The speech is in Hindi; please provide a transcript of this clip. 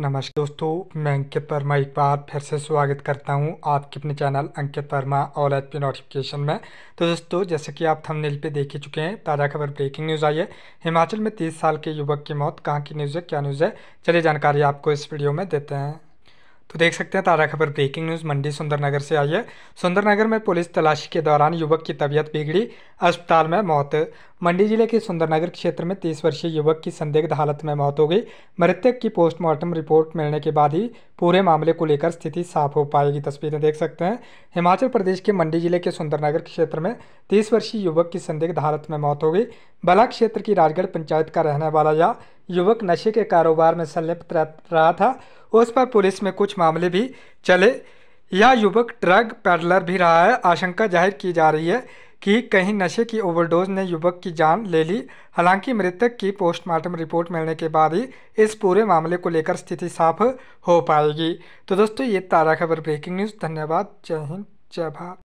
नमस्ते दोस्तों मैं अंकित वर्मा एक बार फिर से स्वागत करता हूं आपके अपने channel Ankit Verma all H P notification में तो दोस्तों जैसे कि आप थंबनेल पे देख ही चुके हैं ताज़ा खबर ब्रेकिंग न्यूज़ आई है हिमाचल में तीस साल के युवक की मौत कहाँ की न्यूज़ है क्या न्यूज़ है चलिए जानकारी आपको इस वीडियो में देते हैं तो देख सकते हैं ताज़ा खबर ब्रेकिंग न्यूज़ मंडी सुंदरनगर से आई है सुंदरनगर में पुलिस तलाशी के दौरान युवक की तबीयत बिगड़ी अस्पताल में मौत मंडी जिले के सुंदरनगर क्षेत्र में तीस वर्षीय युवक की संदिग्ध हालत में मौत हो गई मृतक की पोस्टमार्टम रिपोर्ट मिलने के बाद ही पूरे मामले को लेकर स्थिति साफ हो पाएगी तस्वीरें देख सकते हैं हिमाचल प्रदेश के मंडी जिले के सुंदरनगर क्षेत्र में तीस वर्षीय युवक की संदिग्ध हालत में मौत हो गई बला क्षेत्र की राजगढ़ पंचायत का रहने वाला यह युवक नशे के कारोबार में संलिप्त रहा था उस पर पुलिस में कुछ मामले भी चले यह युवक ड्रग पैडलर भी रहा है आशंका जाहिर की जा रही है कि कहीं नशे की ओवरडोज ने युवक की जान ले ली हालांकि मृतक की पोस्टमार्टम रिपोर्ट मिलने के बाद ही इस पूरे मामले को लेकर स्थिति साफ हो पाएगी तो दोस्तों ये ताज़ा खबर ब्रेकिंग न्यूज़ धन्यवाद जय हिंद जय भारत